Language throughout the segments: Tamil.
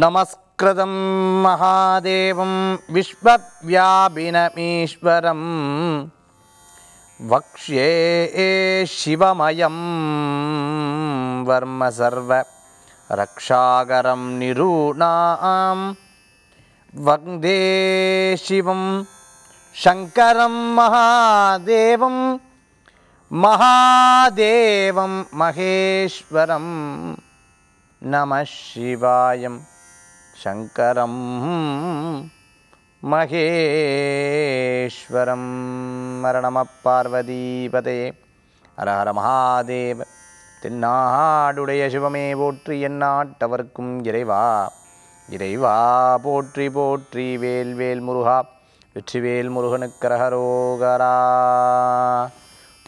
नमस्कृतं महादेवं विश्वव्यापिनमीश्वरं वक्ष्ये शिवमयं वर्म सर्वरक्षाकरं निरूणां वन्दे शिवं शङ्करं महादेवं महादेवं महेश्वरं नमः शिवायम् शङ्करं महेश्वरं मरणमपार्वतीपदे அரஹர மகாதேவ தென்னாடுடைய சிவமே போற்றி என்னாட்டவர்க்கும் இறைவா இறைவா போற்றி போற்றி வேல்வேல் முருகா வெற்றிவேல் முருகனுக்கரகரோகரா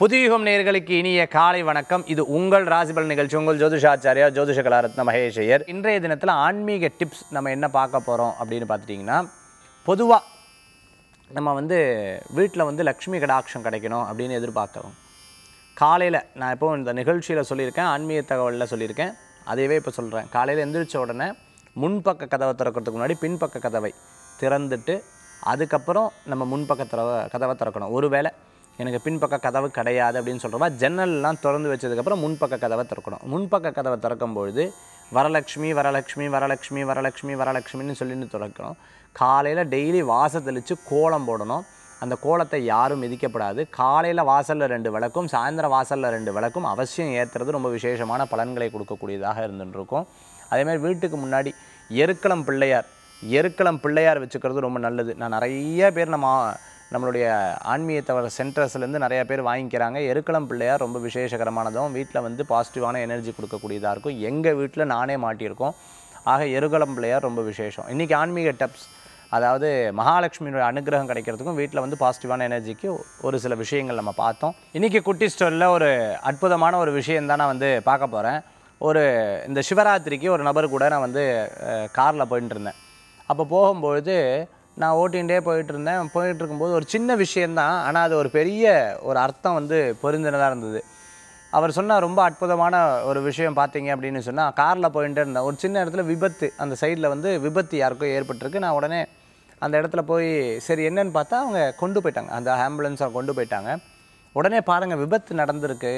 புதியுகம் நேர்களுக்கு இனிய காலை வணக்கம் இது உங்கள் ராசிபல் நிகழ்ச்சி உங்கள் ஜோதிஷாச்சாரியா ஜோதிஷ கலாரத்ன மகேஷையர் இன்றைய தினத்தில் ஆன்மீக டிப்ஸ் நம்ம என்ன பார்க்க போகிறோம் அப்படின்னு பார்த்துட்டிங்கன்னா பொதுவாக நம்ம வந்து வீட்டில் வந்து லக்ஷ்மி கடாட்சம் கிடைக்கணும் அப்படின்னு எதிர்பார்க்குறோம் காலையில் நான் இப்போ இந்த நிகழ்ச்சியில் சொல்லியிருக்கேன் ஆன்மீக தகவலில் சொல்லியிருக்கேன் அதையவே இப்போ சொல்கிறேன் காலையில் எந்திரிச்ச உடனே முன்பக்க கதவை திறக்கிறதுக்கு முன்னாடி பின்பக்க கதவை திறந்துட்டு அதுக்கப்புறம் நம்ம முன்பக்க திற கதவை திறக்கணும் ஒரு வேளை எனக்கு பின்பக்க கதவு கிடையாது அப்படின்னு சொல்கிறவா ஜன்னல்லாம் திறந்து வச்சதுக்கப்புறம் முன்பக்க கதவை திறக்கணும் முன்பக்க கதவை திறக்கும்பொழுது வரலட்சுமி வரலட்சுமி வரலட்சுமி வரலட்சுமி வரலட்சுமின்னு சொல்லிட்டு திறக்கணும் காலையில் டெய்லி வாசல் தெளித்து கோலம் போடணும் அந்த கோலத்தை யாரும் மிதிக்கப்படாது காலையில் வாசலில் ரெண்டு விளக்கும் சாயந்தரம் வாசலில் ரெண்டு விளக்கும் அவசியம் ஏற்றுறது ரொம்ப விசேஷமான பலன்களை கொடுக்கக்கூடியதாக இருந்துருக்கும் அதேமாதிரி வீட்டுக்கு முன்னாடி எருக்களம் பிள்ளையார் எருக்களம் பிள்ளையார் வச்சுக்கிறது ரொம்ப நல்லது நான் நிறைய பேர் நம்ம நம்மளுடைய ஆன்மீகத்தவர சென்டர்ஸ்லேருந்து நிறையா பேர் வாங்கிக்கிறாங்க எருக்களம் பிள்ளையார் ரொம்ப விசேஷகரமானதும் வீட்டில் வந்து பாசிட்டிவான எனர்ஜி கொடுக்கக்கூடியதாக இருக்கும் எங்கள் வீட்டில் நானே மாட்டியிருக்கோம் ஆக எருக்களம் பிள்ளையார் ரொம்ப விசேஷம் இன்றைக்கி ஆன்மீக டப்ஸ் அதாவது மகாலட்சுமியினுடைய அனுகிரகம் கிடைக்கிறதுக்கும் வீட்டில் வந்து பாசிட்டிவான எனர்ஜிக்கு ஒரு சில விஷயங்கள் நம்ம பார்த்தோம் இன்றைக்கி குட்டி ஸ்டோரில் ஒரு அற்புதமான ஒரு விஷயம் தான் நான் வந்து பார்க்க போகிறேன் ஒரு இந்த சிவராத்திரிக்கு ஒரு நபர் கூட நான் வந்து காரில் போயிட்டு இருந்தேன் அப்போ போகும்பொழுது நான் ஓட்டிகிட்டே போயிட்டு இருந்தேன் போயிட்டு இருக்கும்போது ஒரு சின்ன விஷயந்தான் ஆனால் அது ஒரு பெரிய ஒரு அர்த்தம் வந்து பொருந்தினதாக இருந்தது அவர் சொன்னால் ரொம்ப அற்புதமான ஒரு விஷயம் பார்த்தீங்க அப்படின்னு சொன்னால் காரில் போயிட்டே இருந்தேன் ஒரு சின்ன இடத்துல விபத்து அந்த சைடில் வந்து விபத்து யாருக்கோ ஏற்பட்டிருக்கு நான் உடனே அந்த இடத்துல போய் சரி என்னன்னு பார்த்தா அவங்க கொண்டு போயிட்டாங்க அந்த ஆம்புலன்ஸை கொண்டு போயிட்டாங்க உடனே பாருங்கள் விபத்து நடந்திருக்கு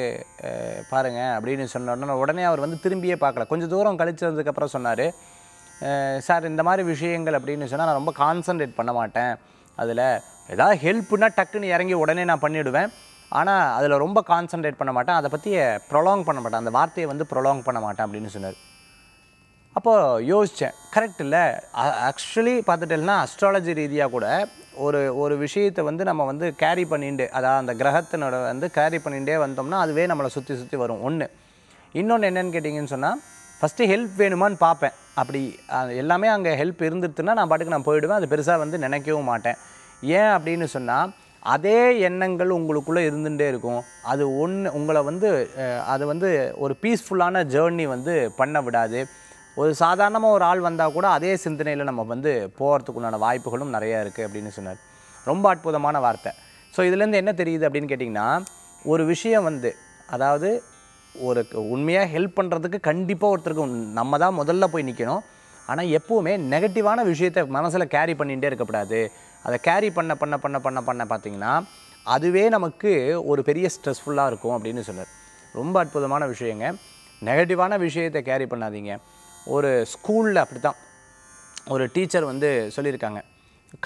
பாருங்கள் அப்படின்னு சொன்ன உடனே உடனே அவர் வந்து திரும்பியே பார்க்கல கொஞ்சம் தூரம் கழிச்சதுக்கப்புறம் சொன்னார் சார் இந்த மாதிரி விஷயங்கள் அப்படின்னு சொன்னால் நான் ரொம்ப கான்சன்ட்ரேட் பண்ண மாட்டேன் அதில் ஏதாவது ஹெல்ப்னா டக்குன்னு இறங்கி உடனே நான் பண்ணிவிடுவேன் ஆனால் அதில் ரொம்ப கான்சன்ட்ரேட் பண்ண மாட்டேன் அதை பற்றி ப்ரொலாங் பண்ண மாட்டேன் அந்த வார்த்தையை வந்து ப்ரொலாங் பண்ண மாட்டேன் அப்படின்னு சொன்னார் அப்போது யோசித்தேன் கரெக்ட் இல்லை ஆக்சுவலி பார்த்துட்டேன்னா அஸ்ட்ராலஜி ரீதியாக கூட ஒரு ஒரு விஷயத்தை வந்து நம்ம வந்து கேரி பண்ணிட்டு அதாவது அந்த கிரகத்தினோட வந்து கேரி பண்ணிகிட்டே வந்தோம்னா அதுவே நம்மளை சுற்றி சுற்றி வரும் ஒன்று இன்னொன்று என்னென்னு கேட்டிங்கன்னு சொன்னால் ஃபஸ்ட்டு ஹெல்ப் வேணுமான்னு பார்ப்பேன் அப்படி எல்லாமே அங்கே ஹெல்ப் இருந்துட்டுன்னா நான் பாட்டுக்கு நான் போயிடுவேன் அது பெருசாக வந்து நினைக்கவும் மாட்டேன் ஏன் அப்படின்னு சொன்னால் அதே எண்ணங்கள் உங்களுக்குள்ளே இருந்துகிட்டே இருக்கும் அது ஒன்று உங்களை வந்து அது வந்து ஒரு பீஸ்ஃபுல்லான ஜேர்னி வந்து பண்ண விடாது ஒரு சாதாரணமாக ஒரு ஆள் வந்தால் கூட அதே சிந்தனையில் நம்ம வந்து போகிறதுக்குள்ளான வாய்ப்புகளும் நிறையா இருக்குது அப்படின்னு சொன்னார் ரொம்ப அற்புதமான வார்த்தை ஸோ இதுலேருந்து என்ன தெரியுது அப்படின்னு கேட்டிங்கன்னா ஒரு விஷயம் வந்து அதாவது ஒரு உண்மையாக ஹெல்ப் பண்ணுறதுக்கு கண்டிப்பாக ஒருத்தருக்கு நம்ம தான் முதல்ல போய் நிற்கணும் ஆனால் எப்போவுமே நெகட்டிவான விஷயத்தை மனசில் கேரி பண்ணிகிட்டே இருக்கக்கூடாது அதை கேரி பண்ண பண்ண பண்ண பண்ண பண்ண பார்த்திங்கன்னா அதுவே நமக்கு ஒரு பெரிய ஸ்ட்ரெஸ்ஃபுல்லாக இருக்கும் அப்படின்னு சொன்னார் ரொம்ப அற்புதமான விஷயங்க நெகட்டிவான விஷயத்தை கேரி பண்ணாதீங்க ஒரு ஸ்கூலில் அப்படி தான் ஒரு டீச்சர் வந்து சொல்லியிருக்காங்க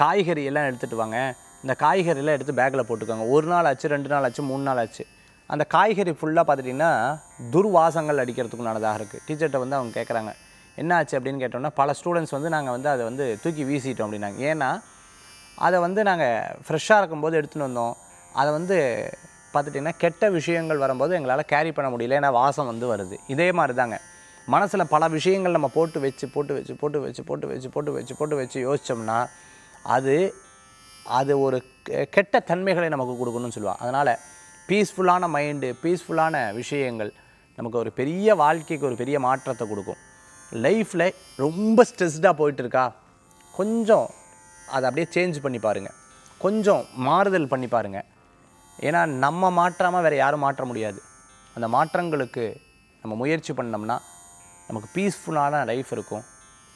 காய்கறியெல்லாம் எடுத்துகிட்டு வாங்க இந்த காய்கறியெல்லாம் எடுத்து பேக்கில் போட்டுக்கோங்க ஒரு நாள் ஆச்சு ரெண்டு நாள் ஆச்சு மூணு நாள் ஆச்சு அந்த காய்கறி ஃபுல்லாக பார்த்துட்டிங்கன்னா துர்வாசங்கள் நல்லதாக இருக்குது டீச்சர்கிட்ட வந்து அவங்க கேட்குறாங்க என்ன ஆச்சு அப்படின்னு கேட்டோம்னா பல ஸ்டூடெண்ட்ஸ் வந்து நாங்கள் வந்து அதை வந்து தூக்கி வீசிட்டோம் அப்படின்னாங்க ஏன்னா அதை வந்து நாங்கள் ஃப்ரெஷ்ஷாக இருக்கும்போது எடுத்துகிட்டு வந்தோம் அதை வந்து பார்த்துட்டிங்கன்னா கெட்ட விஷயங்கள் வரும்போது எங்களால் கேரி பண்ண முடியல ஏன்னா வாசம் வந்து வருது இதே மாதிரி தாங்க மனசில் பல விஷயங்கள் நம்ம போட்டு வச்சு போட்டு வச்சு போட்டு வச்சு போட்டு வச்சு போட்டு வச்சு போட்டு வச்சு யோசித்தோம்னா அது அது ஒரு கெட்ட தன்மைகளை நமக்கு கொடுக்கணும்னு சொல்லுவாள் அதனால் பீஸ்ஃபுல்லான மைண்டு பீஸ்ஃபுல்லான விஷயங்கள் நமக்கு ஒரு பெரிய வாழ்க்கைக்கு ஒரு பெரிய மாற்றத்தை கொடுக்கும் லைஃப்பில் ரொம்ப ஸ்ட்ரெஸ்டாக போயிட்டுருக்கா கொஞ்சம் அதை அப்படியே சேஞ்ச் பண்ணி பாருங்கள் கொஞ்சம் மாறுதல் பண்ணி பாருங்கள் ஏன்னா நம்ம மாற்றாமல் வேறு யாரும் மாற்ற முடியாது அந்த மாற்றங்களுக்கு நம்ம முயற்சி பண்ணோம்னா நமக்கு பீஸ்ஃபுல்லான லைஃப் இருக்கும்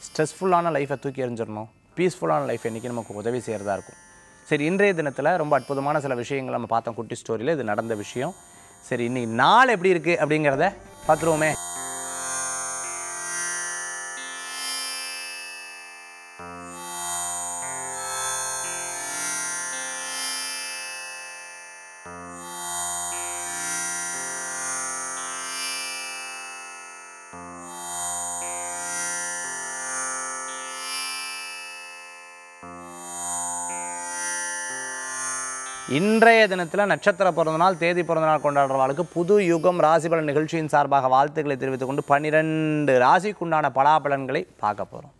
ஸ்ட்ரெஸ்ஃபுல்லான லைஃப்பை தூக்கி எறிஞ்சிடணும் பீஸ்ஃபுல்லான லைஃப் என்றைக்கு நமக்கு உதவி செய்கிறதா இருக்கும் சரி இன்றைய தினத்தில் ரொம்ப அற்புதமான சில விஷயங்கள் நம்ம பார்த்தோம் குட்டி ஸ்டோரியில் இது நடந்த விஷயம் சரி இன்னைக்கு நாள் எப்படி இருக்குது அப்படிங்கிறத பார்த்துருவோமே இன்றைய தினத்தில் நட்சத்திர பிறந்தநாள் தேதி பிறந்தநாள் கொண்டாடுறவர்களுக்கு புது யுகம் ராசிபலன் நிகழ்ச்சியின் சார்பாக வாழ்த்துக்களை தெரிவித்துக் கொண்டு பன்னிரண்டு ராசிக்குண்டான பலாபலன்களை பார்க்க போகிறோம்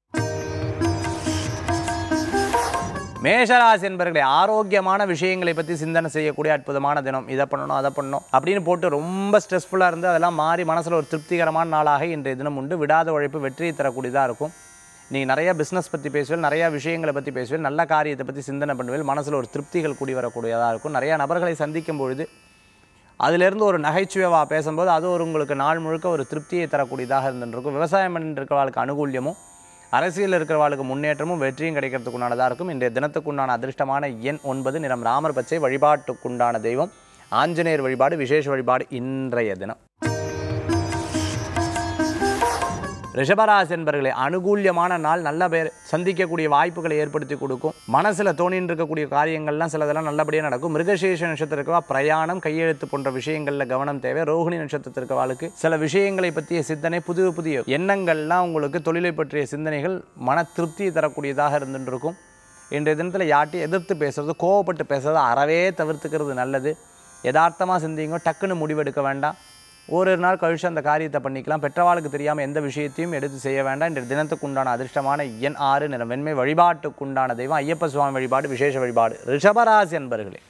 மேஷராசி என்பர்களை ஆரோக்கியமான விஷயங்களை பற்றி சிந்தனை செய்யக்கூடிய அற்புதமான தினம் இதை பண்ணணும் அதை பண்ணணும் அப்படின்னு போட்டு ரொம்ப ஸ்ட்ரெஸ்ஃபுல்லாக இருந்து அதெல்லாம் மாறி மனசில் ஒரு திருப்திகரமான நாளாக இன்றைய தினம் உண்டு விடாத உழைப்பு வெற்றியை தரக்கூடியதாக இருக்கும் நீ நிறையா பிஸ்னஸ் பற்றி பேசுவேன் நிறையா விஷயங்களை பற்றி பேசுவேன் நல்ல காரியத்தை பற்றி சிந்தனை பண்ணுவேன் மனசில் ஒரு திருப்திகள் கூடி வரக்கூடியதாக இருக்கும் நிறையா நபர்களை சந்திக்கும் பொழுது அதிலேருந்து ஒரு நகைச்சுவைவாக பேசும்போது அது ஒரு உங்களுக்கு நாள் முழுக்க ஒரு திருப்தியை தரக்கூடியதாக இருந்துருக்கும் விவசாயம் இருக்கிறவர்களுக்கு அனுகூல்யமும் அரசியல் இருக்கிறவர்களுக்கு முன்னேற்றமும் வெற்றியும் கிடைக்கிறதுக்குண்டானதாக இருக்கும் இன்றைய தினத்துக்குண்டான அதிர்ஷ்டமான எண் ஒன்பது நிறம் ராமர் பச்சை வழிபாட்டுக்குண்டான தெய்வம் ஆஞ்சநேயர் வழிபாடு விசேஷ வழிபாடு இன்றைய தினம் ரிஷபராசி என்பர்களை அனுகூல்யமான நாள் நல்ல பேர் சந்திக்கக்கூடிய வாய்ப்புகளை ஏற்படுத்தி கொடுக்கும் மனசில் தோணின்னு இருக்கக்கூடிய காரியங்கள்லாம் சிலதெல்லாம் நல்லபடியாக நடக்கும் மிருகசேஷ நட்சத்திரக்கவா பிரயாணம் கையெழுத்து போன்ற விஷயங்களில் கவனம் தேவை ரோஹிணி நட்சத்திரத்திற்கவாளுக்கு சில விஷயங்களை பற்றிய சிந்தனை புதிய புதிய எண்ணங்கள்லாம் உங்களுக்கு தொழிலை பற்றிய சிந்தனைகள் மன திருப்தி தரக்கூடியதாக இருந்துருக்கும் இன்றைய தினத்தில் யார்ட்டையும் எதிர்த்து பேசுறது கோவப்பட்டு பேசுறது அறவே தவிர்த்துக்கிறது நல்லது யதார்த்தமாக சிந்திங்க டக்குன்னு முடிவெடுக்க வேண்டாம் ஓரிரு நாள் கழிச்சு அந்த காரியத்தை பண்ணிக்கலாம் பெற்றவாளுக்கு தெரியாமல் எந்த விஷயத்தையும் எடுத்து செய்ய வேண்டாம் இன்றைய தினத்துக்கு உண்டான அதிர்ஷ்டமான என் ஆறு நிறம் வெண்மை வழிபாட்டுக்குண்டான தெய்வம் ஐயப்ப சுவாமி வழிபாடு விசேஷ வழிபாடு ரிஷபராசி என்பர்களே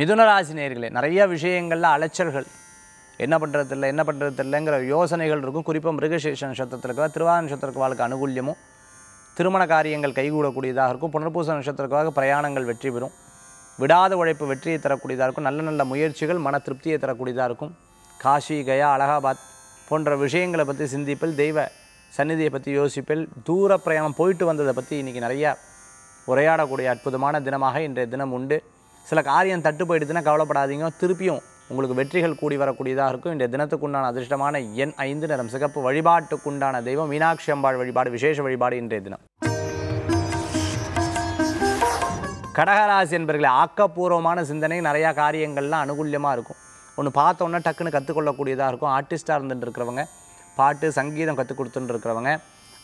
மிதுன நேர்களே நிறைய விஷயங்களில் அலைச்சல்கள் என்ன பண்ணுறது இல்லை என்ன பண்ணுறது இல்லைங்கிற யோசனைகள் இருக்கும் குறிப்பாக மிருகசேஷ நட்சத்திரத்தில் இருக்கிற நட்சத்திரத்துக்கு வாழ்க்கை அனுகூல்யமும் திருமண காரியங்கள் கைகூடக்கூடியதாக இருக்கும் புனர்பூச நட்சத்திரத்துக்காக பிரயாணங்கள் வெற்றி பெறும் விடாத உழைப்பு வெற்றியை தரக்கூடியதாக இருக்கும் நல்ல நல்ல முயற்சிகள் மன திருப்தியை தரக்கூடியதாக இருக்கும் காஷி கயா அலகாபாத் போன்ற விஷயங்களை பற்றி சிந்திப்பில் தெய்வ சந்நிதியை பற்றி யோசிப்பில் தூர பிரயாணம் போயிட்டு வந்ததை பற்றி இன்றைக்கி நிறையா உரையாடக்கூடிய அற்புதமான தினமாக இன்றைய தினம் உண்டு சில காரியம் தட்டு போயிடுதுன்னா கவலைப்படாதீங்க திருப்பியும் உங்களுக்கு வெற்றிகள் கூடி வரக்கூடியதாக இருக்கும் இன்றைய தினத்துக்குண்டான அதிர்ஷ்டமான எண் ஐந்து நிறம் சிகப்பு வழிபாட்டுக்குண்டான தெய்வம் மீனாட்சி அம்பாள் வழிபாடு விசேஷ வழிபாடு இன்றைய தினம் கடகராசி என்பர்களை ஆக்கப்பூர்வமான சிந்தனை நிறையா காரியங்கள்லாம் அனுகூல்யமாக இருக்கும் ஒன்று பார்த்தோன்னா டக்குன்னு கற்றுக்கொள்ளக்கூடியதாக இருக்கும் ஆர்டிஸ்ட்டாக இருந்துட்டு இருக்கிறவங்க பாட்டு சங்கீதம் கற்றுக் கொடுத்துட்டு இருக்கிறவங்க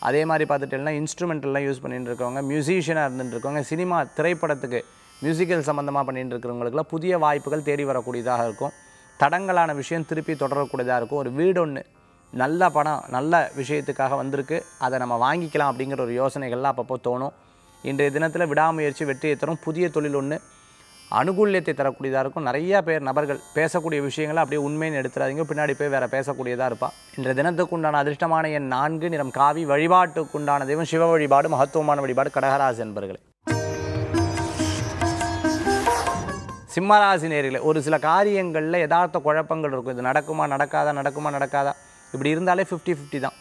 அதே மாதிரி பார்த்துட்டேன்னா இன்ஸ்ட்ருமெண்ட்லாம் யூஸ் பண்ணிட்டு இருக்கவங்க மியூசிஷியனாக இருந்துட்டு இருக்கவங்க சினிமா திரைப்படத்துக்கு மியூசிக்கல் சம்மந்தமாக பண்ணிட்டு இருக்கிறவங்களுக்குலாம் புதிய வாய்ப்புகள் தேடி வரக்கூடியதாக இருக்கும் தடங்களான விஷயம் திருப்பி தொடரக்கூடியதாக இருக்கும் ஒரு வீடு ஒன்று நல்ல படம் நல்ல விஷயத்துக்காக வந்திருக்கு அதை நம்ம வாங்கிக்கலாம் அப்படிங்கிற ஒரு யோசனைகள்லாம் அப்பப்போ தோணும் இன்றைய தினத்தில் விடாமுயற்சி வெற்றியை தரும் புதிய தொழில் ஒன்று அனுகூல்யத்தை தரக்கூடியதாக இருக்கும் நிறையா பேர் நபர்கள் பேசக்கூடிய விஷயங்களை அப்படியே உண்மையை எடுத்துடாதீங்க பின்னாடி போய் வேறு பேசக்கூடியதாக இருப்பாள் இன்றைய தினத்துக்கு உண்டான அதிர்ஷ்டமான என் நான்கு நிறம் காவி வழிபாட்டுக்கு உண்டான தெய்வம் சிவ வழிபாடு மகத்துவமான வழிபாடு கடகராசி என்பர்களே சிம்மராசி நேர்களை ஒரு சில காரியங்களில் யதார்த்த குழப்பங்கள் இருக்கும் இது நடக்குமா நடக்காதா நடக்குமா நடக்காதா இப்படி இருந்தாலே ஃபிஃப்டி ஃபிஃப்டி தான்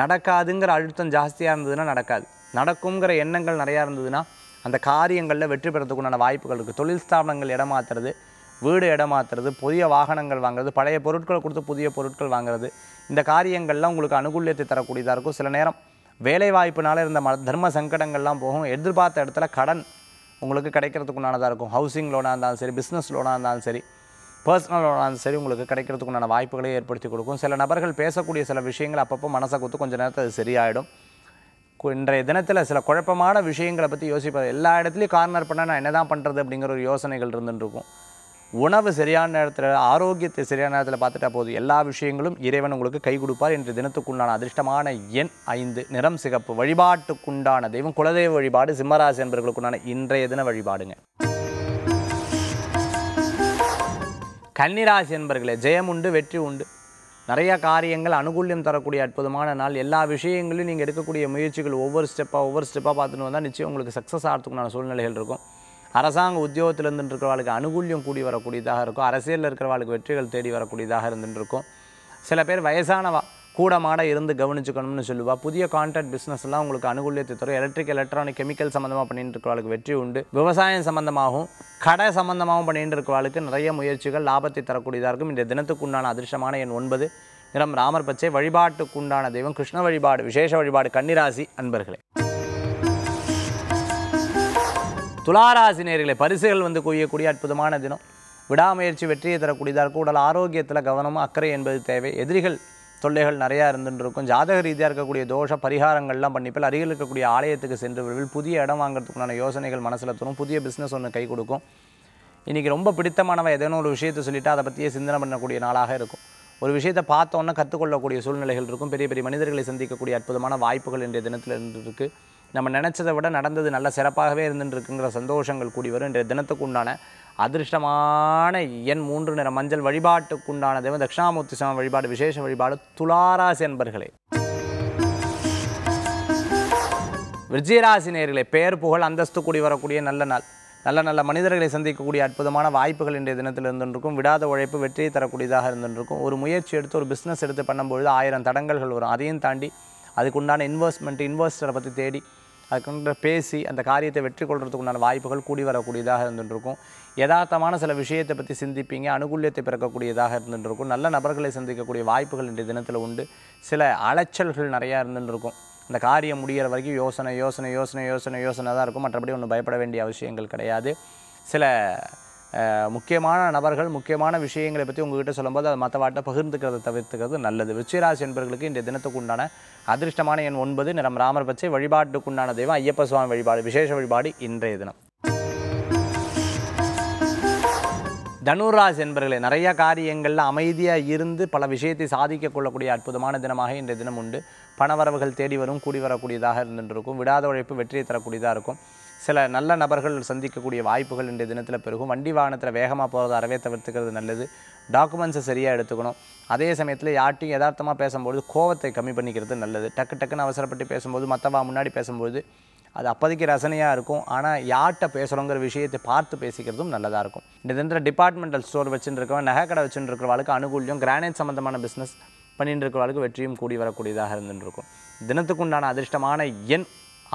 நடக்காதுங்கிற அழுத்தம் ஜாஸ்தியாக இருந்ததுன்னா நடக்காது நடக்குங்கிற எண்ணங்கள் நிறையா இருந்ததுன்னா அந்த காரியங்களில் வெற்றி பெறத்துக்கு உண்டான வாய்ப்புகள் இருக்குது தொழில் ஸ்தாபனங்கள் இடமாத்துறது வீடு இடமாத்துறது புதிய வாகனங்கள் வாங்குறது பழைய பொருட்களை கொடுத்து புதிய பொருட்கள் வாங்குறது இந்த காரியங்கள்லாம் உங்களுக்கு அனுகூல்யத்தை தரக்கூடியதாக இருக்கும் சில நேரம் வேலை வாய்ப்புனால இருந்த ம தர்ம சங்கடங்கள்லாம் போகும் எதிர்பார்த்த இடத்துல கடன் உங்களுக்கு கிடைக்கிறதுக்கு உண்டானதாக இருக்கும் ஹவுசிங் லோனாக இருந்தாலும் சரி பிஸ்னஸ் லோனாக இருந்தாலும் சரி பர்சனல் லோனாக இருந்தாலும் சரி உங்களுக்கு கிடைக்கிறதுக்கு உண்டான வாய்ப்புகளை ஏற்படுத்தி கொடுக்கும் சில நபர்கள் பேசக்கூடிய சில விஷயங்கள் அப்பப்போ மனசை கொடுத்து கொஞ்சம் நேரத்தில் அது சரியாயிடும் இன்றைய தினத்தில் சில குழப்பமான விஷயங்களை பற்றி யோசிப்பது எல்லா இடத்துலையும் கார்னர் பண்ணால் நான் என்ன தான் பண்ணுறது அப்படிங்கிற ஒரு யோசனைகள் இருந்துருக்கும் உணவு சரியான நேரத்தில் ஆரோக்கியத்தை சரியான நேரத்தில் பார்த்துட்டா போதும் எல்லா விஷயங்களும் இறைவன் உங்களுக்கு கை கொடுப்பார் என்ற தினத்துக்குண்டான அதிர்ஷ்டமான எண் ஐந்து நிறம் சிகப்பு வழிபாட்டுக்குண்டான தெய்வம் குலதெய்வ வழிபாடு சிம்மராசி என்பவர்களுக்குண்டான இன்றைய தின வழிபாடுங்க கன்னிராசி என்பர்களே ஜெயம் உண்டு வெற்றி உண்டு நிறைய காரியங்கள் அனுகூல்யம் தரக்கூடிய அற்புதமான நாள் எல்லா விஷயங்களையும் நீங்கள் எடுக்கக்கூடிய முயற்சிகள் ஒவ்வொரு ஸ்டெப்பாக ஒவ்வொரு ஸ்டெப்பாக பார்த்துட்டு வந்தால் நிச்சயம் உங்களுக்கு சக்ஸஸ் ஆகிறதுக்குண்டான சூழ்நிலைகள் இருக்கும் அரசாங்க உத்தியோகத்தில் இருந்துருக்கிறவாளுக்கு அனுகூல்யம் கூடி வரக்கூடியதாக இருக்கும் அரசியலில் இருக்கிறவாளுக்கு வெற்றிகள் தேடி வரக்கூடியதாக இருந்துருக்கும் சில பேர் வயசானவா கூடமாட இருந்து கவனிச்சுக்கணும்னு சொல்லுவா புதிய கான்ட்ராக்ட் பிஸ்னஸ்லாம் உங்களுக்கு அனுகூலியத்தை தரும் எலக்ட்ரிக் எலக்ட்ரானிக் கெமிக்கல் சம்மந்தமாக பண்ணிட்டு இருக்கிறவளுக்கு வெற்றி உண்டு விவசாயம் சம்மந்தமாகவும் கடை சம்மந்தமாகவும் பண்ணிட்டு இருக்கிறவளுக்கு நிறைய முயற்சிகள் லாபத்தை தரக்கூடியதாக இருக்கும் இந்த தினத்துக்கு உண்டான அதிர்ஷ்டமான எண் ஒன்பது நிறம் ராமர் பச்சை வழிபாட்டுக்கு உண்டான தெய்வம் கிருஷ்ண வழிபாடு விசேஷ வழிபாடு கன்னிராசி அன்பர்களே துளாராசி நேர்களை பரிசுகள் வந்து குய்யக்கூடிய அற்புதமான தினம் விடாமுயற்சி வெற்றியை தரக்கூடியதாக இருக்கும் உடல் ஆரோக்கியத்தில் கவனமும் அக்கறை என்பது தேவை எதிரிகள் தொல்லைகள் நிறையா இருந்துருக்கும் ஜாதக ரீதியாக இருக்கக்கூடிய தோஷ பரிகாரங்கள்லாம் பண்ணிப்பில் அருகில் இருக்கக்கூடிய ஆலயத்துக்கு சென்றவர்கள் புதிய இடம் வாங்குறதுக்குண்டான யோசனைகள் மனசில் தரும் புதிய பிஸ்னஸ் ஒன்று கை கொடுக்கும் இன்றைக்கி ரொம்ப பிடித்தமானவை ஏதேனும் ஒரு விஷயத்தை சொல்லிவிட்டு அதை பற்றியே சிந்தனை பண்ணக்கூடிய நாளாக இருக்கும் ஒரு விஷயத்தை பார்த்தோன்னா கற்றுக்கொள்ளக்கூடிய சூழ்நிலைகள் இருக்கும் பெரிய பெரிய மனிதர்களை சந்திக்கக்கூடிய அற்புதமான வாய்ப்புகள் இன்றைய தினத்தில் இருந்துருக்கு நம்ம நினச்சதை விட நடந்தது நல்ல சிறப்பாகவே இருந்துருக்குங்கிற சந்தோஷங்கள் கூடி வரும் இன்றைய தினத்துக்கு உண்டான அதிர்ஷ்டமான என் மூன்று நிற மஞ்சள் வழிபாட்டுக்குண்டான தெய்வம் தட்சிணாமூர்த்தி சம வழிபாடு விசேஷ வழிபாடு துளாராசி என்பர்களே விஜயராசி நேர்களே பெயர் புகழ் அந்தஸ்து கூடி வரக்கூடிய நல்ல நாள் நல்ல நல்ல மனிதர்களை சந்திக்கக்கூடிய அற்புதமான வாய்ப்புகள் இன்றைய தினத்தில் இருந்துருக்கும் விடாத உழைப்பு வெற்றியை தரக்கூடியதாக இருந்துருக்கும் ஒரு முயற்சி எடுத்து ஒரு பிஸ்னஸ் எடுத்து பண்ணும்பொழுது ஆயிரம் தடங்கல்கள் வரும் அதையும் தாண்டி அதுக்குண்டான இன்வெஸ்ட்மெண்ட் இன்வெஸ்டரை பற்றி தேடி அதுக்குன்ற பேசி அந்த காரியத்தை வெற்றி கொள்கிறதுக்குண்டான வாய்ப்புகள் கூடி வரக்கூடியதாக இருந்துருக்கும் யதார்த்தமான சில விஷயத்தை பற்றி சிந்திப்பீங்க அனுகூல்யத்தை பிறக்கக்கூடியதாக இருந்துருக்கும் நல்ல நபர்களை சந்திக்கக்கூடிய வாய்ப்புகள் இன்றைய தினத்தில் உண்டு சில அலைச்சல்கள் நிறையா இருந்துருக்கும் இந்த காரியம் முடிகிற வரைக்கும் யோசனை யோசனை யோசனை யோசனை யோசனை தான் இருக்கும் மற்றபடி ஒன்றும் பயப்பட வேண்டிய அவசியங்கள் கிடையாது சில முக்கியமான நபர்கள் முக்கியமான விஷயங்களை பற்றி உங்ககிட்ட சொல்லும்போது அதை வாட்டை பகிர்ந்துக்கிறத தவிர்த்துக்கிறது நல்லது விச்சயராசி என்பர்களுக்கு இந்த தினத்துக்கு உண்டான அதிர்ஷ்டமான எண் ஒன்பது நிறம் ராமர் பச்சை வழிபாட்டுக்குண்டான தெய்வம் ஐயப்ப சுவாமி வழிபாடு விசேஷ வழிபாடு இன்றைய தினம் தனுராஜ் என்பர்களே நிறைய காரியங்களில் அமைதியாக இருந்து பல விஷயத்தை சாதிக்க கொள்ளக்கூடிய அற்புதமான தினமாக இன்றைய தினம் உண்டு பணவரவுகள் தேடி வரும் கூடி வரக்கூடியதாக இருந்துட்டு இருக்கும் விடாத உழைப்பு வெற்றியை தரக்கூடியதாக இருக்கும் சில நல்ல நபர்கள் சந்திக்கக்கூடிய வாய்ப்புகள் இன்றைய தினத்தில் பெருகும் வண்டி வாகனத்தில் வேகமாக போகிறத அறவே தவிர்த்துக்கிறது நல்லது டாக்குமெண்ட்ஸை சரியாக எடுத்துக்கணும் அதே சமயத்தில் யார்ட்டையும் யதார்த்தமாக பேசும்போது கோவத்தை கம்மி பண்ணிக்கிறது நல்லது டக்கு டக்குன்னு அவசரப்பட்டு பேசும்போது மற்றவா முன்னாடி பேசும்போது அது அப்போதைக்கு ரசனையாக இருக்கும் ஆனால் யார்கிட்ட பேசுகிறோங்கிற விஷயத்தை பார்த்து பேசிக்கிறதும் நல்லதாக இருக்கும் இந்த தினத்தில் டிபார்ட்மெண்டல் ஸ்டோர் வச்சுருக்கவன் நகை கடை வச்சுட்டு இருக்கிறவளுக்கு அனுகூலியம் கிரானைட் சம்மந்தமான பிஸ்னஸ் பண்ணிட்டு இருக்கிறவளுக்கு வெற்றியும் கூடி வரக்கூடியதாக இருந்துருக்கும் தினத்துக்குண்டான அதிர்ஷ்டமான எண்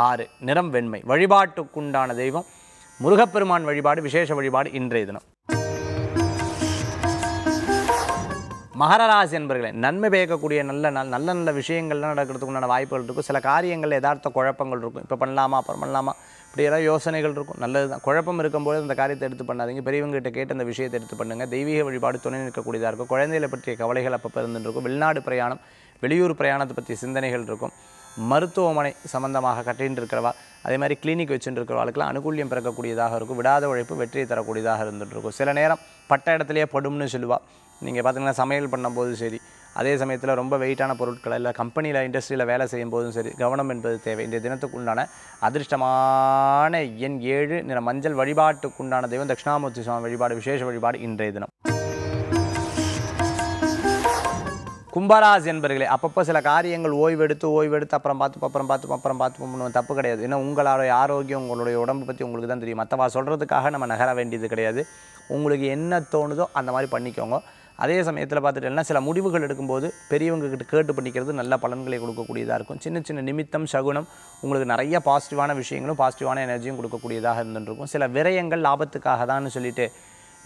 ஆறு நிறம் வெண்மை வழிபாட்டுக்குண்டான தெய்வம் முருகப்பெருமான் வழிபாடு விசேஷ வழிபாடு இன்றைய தினம் மகர ராசி என்பர்களே நன்மை பயக்கக்கூடிய நல்ல நாள் நல்ல நல்ல விஷயங்கள்லாம் நடக்கிறதுக்கு உண்டான வாய்ப்புகள் இருக்கும் சில காரியங்களில் எதார்த்த குழப்பங்கள் இருக்கும் இப்போ பண்ணலாமா அப்புறம் பண்ணலாமா இப்படி எல்லாம் யோசனைகள் இருக்கும் நல்லது தான் குழப்பம் இருக்கும்போது அந்த காரியத்தை எடுத்து பண்ணாதீங்க பெரியவங்ககிட்ட கேட்டு அந்த விஷயத்தை எடுத்து பண்ணுங்கள் தெய்வீக வழிபாடு துணை நிற்கக்கூடியதாக இருக்கும் குழந்தைகளை பற்றிய கவலைகள் அப்போ பிறந்துருக்கும் வெளிநாடு பிரயாணம் வெளியூர் பிரயாணத்தை பற்றிய சிந்தனைகள் இருக்கும் மருத்துவமனை சம்மந்தமாக கட்டின்னு இருக்கிறவா அதே மாதிரி கிளினிக் வச்சுட்டு இருக்கிறவர்களுக்குலாம் அனுகூல்யம் பிறக்கக்கூடியதாக இருக்கும் விடாத உழைப்பு வெற்றியை தரக்கூடியதாக இருந்துகிட்டு இருக்கும் சில நேரம் பட்ட இடத்துலையே படும்னு சொல்லுவாள் நீங்கள் பார்த்தீங்கன்னா சமையல் பண்ணும்போது சரி அதே சமயத்தில் ரொம்ப வெயிட்டான பொருட்களை இல்லை கம்பெனியில் இண்டஸ்ட்ரியில் வேலை செய்யும் போதும் சரி கவனம் என்பது தேவை இன்றைய தினத்துக்கு உண்டான அதிர்ஷ்டமான எண் ஏழு நிற மஞ்சள் வழிபாட்டுக்குண்டான தெய்வம் தட்சிணாமூர்த்தி சுவாமி வழிபாடு விசேஷ வழிபாடு இன்றைய தினம் கும்பராசி என்பர்களே அப்பப்போ சில காரியங்கள் ஓய்வெடுத்து ஓய்வெடுத்து அப்புறம் பார்த்து அப்புறம் பார்த்து அப்புறம் பார்த்து போகணும் தப்பு கிடையாது ஏன்னா உங்களுடைய ஆரோக்கியம் உங்களுடைய உடம்பு பற்றி உங்களுக்கு தான் தெரியும் மற்றவா சொல்கிறதுக்காக நம்ம நகர வேண்டியது கிடையாது உங்களுக்கு என்ன தோணுதோ அந்த மாதிரி பண்ணிக்கோங்க அதே சமயத்தில் பார்த்துட்டேன்னா சில முடிவுகள் எடுக்கும்போது பெரியவங்க கிட்ட கேட்டு பண்ணிக்கிறது நல்ல பலன்களை கொடுக்கக்கூடியதாக இருக்கும் சின்ன சின்ன நிமித்தம் சகுனம் உங்களுக்கு நிறைய பாசிட்டிவான விஷயங்களும் பாசிட்டிவான எனர்ஜியும் கொடுக்கக்கூடியதாக இருந்துருக்கும் சில விரயங்கள் லாபத்துக்காக தான் சொல்லிட்டு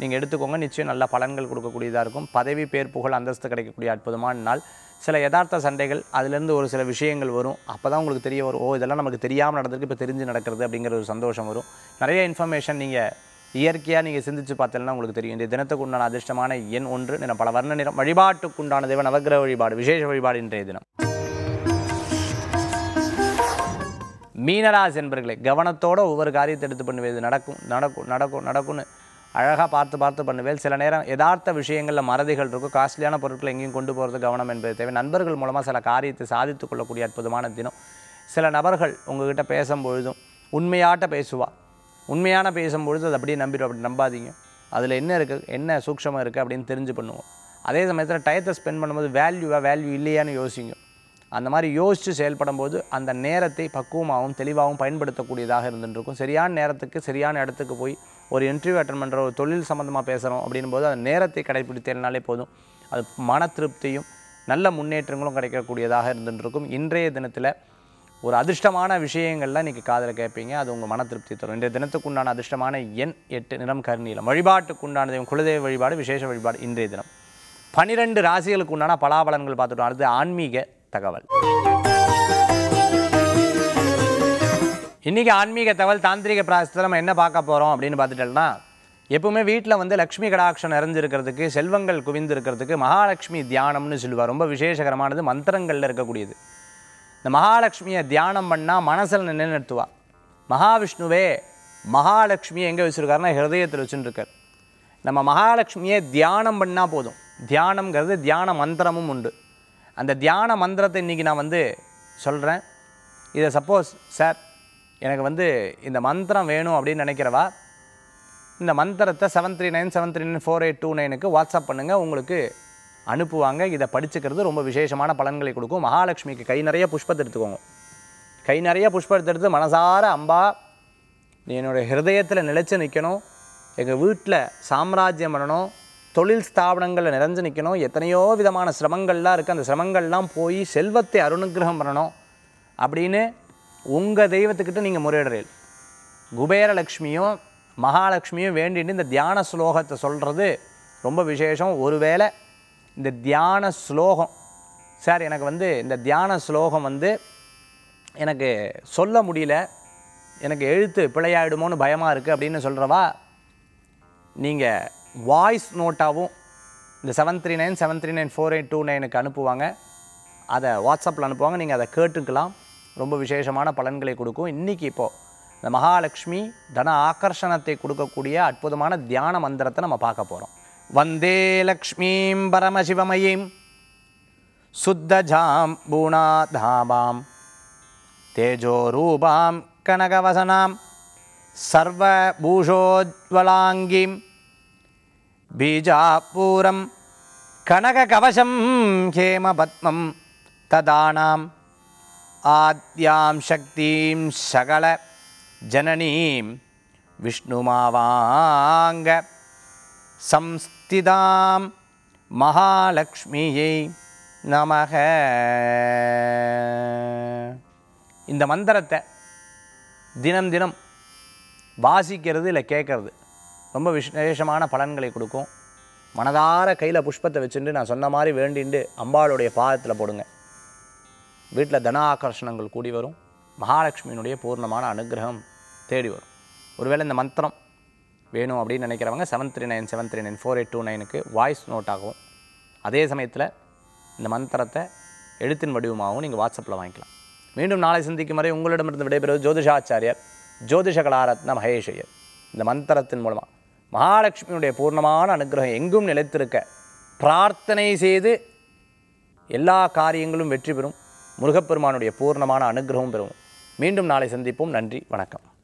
நீங்கள் எடுத்துக்கோங்க நிச்சயம் நல்ல பலன்கள் கொடுக்கக்கூடியதாக இருக்கும் பதவி பேர் புகழ் அந்தஸ்து கிடைக்கக்கூடிய அற்புதமான நாள் சில யதார்த்த சண்டைகள் அதுலேருந்து ஒரு சில விஷயங்கள் வரும் அப்போ தான் உங்களுக்கு தெரிய வரும் ஓ இதெல்லாம் நமக்கு தெரியாமல் நடந்திருக்கு இப்போ தெரிஞ்சு நடக்கிறது அப்படிங்கிற ஒரு சந்தோஷம் வரும் நிறைய இன்ஃபர்மேஷன் நீங்கள் இயற்கையாக நீங்கள் சிந்திச்சு பார்த்தீங்கன்னா உங்களுக்கு தெரியும் இந்த தினத்துக்கு உண்டான அதிர்ஷ்டமான எண் ஒன்று நிறம் பல வர்ண நிறம் வழிபாட்டுக்குண்டான தேவை நவகிரக வழிபாடு விசேஷ வழிபாடு இன்றைய தினம் மீனராசி என்பர்களே கவனத்தோடு ஒவ்வொரு காரியத்தை எடுத்து பண்ணுவது நடக்கும் நடக்கும் நடக்கும் நடக்கும்னு அழகாக பார்த்து பார்த்து பண்ணுவேன் சில நேரம் எதார்த்த விஷயங்களில் மறதிகள் இருக்கும் காஸ்ட்லியான பொருட்களை எங்கேயும் கொண்டு போகிறது கவனம் என்பது தேவை நண்பர்கள் மூலமாக சில காரியத்தை சாதித்து கொள்ளக்கூடிய அற்புதமான தினம் சில நபர்கள் உங்ககிட்ட பேசும்பொழுதும் உண்மையாட்ட பேசுவா உண்மையான பேசும்பொழுது அதை அப்படியே நம்பிடும் அப்படி நம்பாதீங்க அதில் என்ன இருக்குது என்ன சூக்ஷமாக இருக்குது அப்படின்னு தெரிஞ்சு பண்ணுவோம் அதே சமயத்தில் டயத்தை ஸ்பெண்ட் பண்ணும்போது வேல்யூவாக வேல்யூ இல்லையான்னு யோசிங்க அந்த மாதிரி யோசித்து செயல்படும் போது அந்த நேரத்தை பக்குவமாகவும் தெளிவாகவும் பயன்படுத்தக்கூடியதாக இருந்துருக்கும் சரியான நேரத்துக்கு சரியான இடத்துக்கு போய் ஒரு இன்டர்வியூ அட்டன் பண்ணுற ஒரு தொழில் சம்மந்தமாக பேசுகிறோம் அப்படின் போது அந்த நேரத்தை கடைப்பிடித்தேனாலே போதும் அது மன திருப்தியும் நல்ல முன்னேற்றங்களும் கிடைக்கக்கூடியதாக இருந்துருக்கும் இன்றைய தினத்தில் ஒரு அதிர்ஷ்டமான விஷயங்கள்லாம் இன்றைக்கி காதில் கேட்பீங்க அது உங்கள் மன திருப்தி தரும் இன்றைய தினத்துக்கு உண்டான அதிர்ஷ்டமான எண் எட்டு நிறம் கருணீலம் வழிபாட்டுக்கு உண்டான குலதெய்வ வழிபாடு விசேஷ வழிபாடு இன்றைய தினம் பனிரெண்டு ராசிகளுக்கு உண்டான பலாபலன்கள் பார்த்துட்டோம் அடுத்து ஆன்மீக தகவல் இன்றைக்கி ஆன்மீக தகவல் தாந்திரிக பிராசத்தில் நம்ம என்ன பார்க்க போகிறோம் அப்படின்னு பார்த்துட்டோம்னா எப்பவுமே வீட்டில் வந்து லக்ஷ்மி கடாட்சம் நிறைஞ்சிருக்கிறதுக்கு செல்வங்கள் குவிந்திருக்கிறதுக்கு மகாலட்சுமி தியானம்னு சொல்லுவார் ரொம்ப விசேஷகரமானது மந்திரங்களில் இருக்கக்கூடியது இந்த மகாலட்சுமியை தியானம் பண்ணால் மனசில் நிலைநிறுத்துவா மகாவிஷ்ணுவே மகாலட்சுமியை எங்கே வச்சுருக்காருன்னா ஹிரதயத்தில் வச்சுருக்கார் நம்ம மகாலட்சுமியை தியானம் பண்ணால் போதும் தியானம்ங்கிறது தியான மந்திரமும் உண்டு அந்த தியான மந்திரத்தை இன்றைக்கி நான் வந்து சொல்கிறேன் இதை சப்போஸ் சார் எனக்கு வந்து இந்த மந்திரம் வேணும் அப்படின்னு நினைக்கிறவா இந்த மந்திரத்தை seven three nine seven three nine four eight two நைனுக்கு வாட்ஸ்அப் பண்ணுங்கள் உங்களுக்கு அனுப்புவாங்க இதை படிச்சுக்கிறது ரொம்ப விசேஷமான பலன்களை கொடுக்கும் மகாலட்சுமிக்கு கை நிறைய புஷ்பத்தை எடுத்துக்கோங்க கை நிறைய புஷ்பத்தை எடுத்து மனசார அம்பா நீ என்னுடைய ஹிருதயத்தில் நிலச்சி நிற்கணும் எங்கள் வீட்டில் சாம்ராஜ்யம் பண்ணணும் தொழில் ஸ்தாபனங்களில் நிறைஞ்சு நிற்கணும் எத்தனையோ விதமான சிரமங்கள்லாம் இருக்குது அந்த சிரமங்கள்லாம் போய் செல்வத்தை அருணுகிரகம் பண்ணணும் அப்படின்னு உங்கள் தெய்வத்துக்கிட்ட நீங்கள் முறையிடுறீர்கள் குபேரலக்ஷ்மியும் மகாலட்சுமியும் வேண்டிட்டு இந்த தியான ஸ்லோகத்தை சொல்கிறது ரொம்ப விசேஷம் ஒருவேளை இந்த தியான ஸ்லோகம் சார் எனக்கு வந்து இந்த தியான ஸ்லோகம் வந்து எனக்கு சொல்ல முடியல எனக்கு எழுத்து பிழையாயிடுமோன்னு பயமாக இருக்குது அப்படின்னு சொல்கிறவா நீங்கள் வாய்ஸ் நோட்டாகவும் இந்த seven three nine seven three nine four eight two நைனுக்கு அனுப்புவாங்க அதை வாட்ஸ்அப்பில் அனுப்புவாங்க நீங்கள் அதை கேட்டுக்கலாம் ரொம்ப விசேஷமான பலன்களை கொடுக்கும் இன்றைக்கி இப்போது இந்த மகாலட்சுமி தன ஆக்கர்ஷணத்தை கொடுக்கக்கூடிய அற்புதமான தியான மந்திரத்தை நம்ம பார்க்க போகிறோம் வந்தே லக்ஷ்மீம் பரமசிவமயீம் சுத்தஜாம் பூணாதாபாம் தேஜோரூபாம் கனகவசனாம் சர்வபூஷோஜ்வலாங்கிம் பீஜாபூரம் கனககவசம் ஹேமபத்மம் ததானாம் ஆத்யாம் சக்திம் சகல ஜனனீம் விஷ்ணுமாவாங்க சம்ஸ்திதாம் மகாலட்சுமியை நமக இந்த மந்திரத்தை தினம் தினம் வாசிக்கிறது இல்லை கேட்கறது ரொம்ப விசேஷமான பலன்களை கொடுக்கும் மனதார கையில் புஷ்பத்தை வச்சுட்டு நான் சொன்ன மாதிரி வேண்டிண்டு அம்பாளுடைய பாதத்தில் போடுங்க வீட்டில் தன ஆகர்ஷணங்கள் கூடி வரும் மகாலட்சுமியினுடைய பூர்ணமான அனுகிரகம் தேடி வரும் ஒருவேளை இந்த மந்திரம் வேணும் அப்படின்னு நினைக்கிறவங்க seven three nine seven three nine four eight two நைனுக்கு வாய்ஸ் நோட் ஆகும் அதே சமயத்தில் இந்த மந்திரத்தை எழுத்தின் வடிவமாகவும் நீங்கள் வாட்ஸ்அப்பில் வாங்கிக்கலாம் மீண்டும் நாளை சந்திக்கும் வரை உங்களிடமிருந்து விடைபெறுவது ஜோதிஷாச்சாரியர் ஜோதிஷ கலாரத்ன மகேஷையர் இந்த மந்திரத்தின் மூலமாக மகாலட்சுமியுடைய பூர்ணமான அனுகிரகம் எங்கும் நிலைத்திருக்க பிரார்த்தனை செய்து எல்லா காரியங்களும் வெற்றி பெறும் முருகப்பெருமானுடைய பூர்ணமான அனுகிரகம் பெறும் மீண்டும் நாளை சந்திப்போம் நன்றி வணக்கம்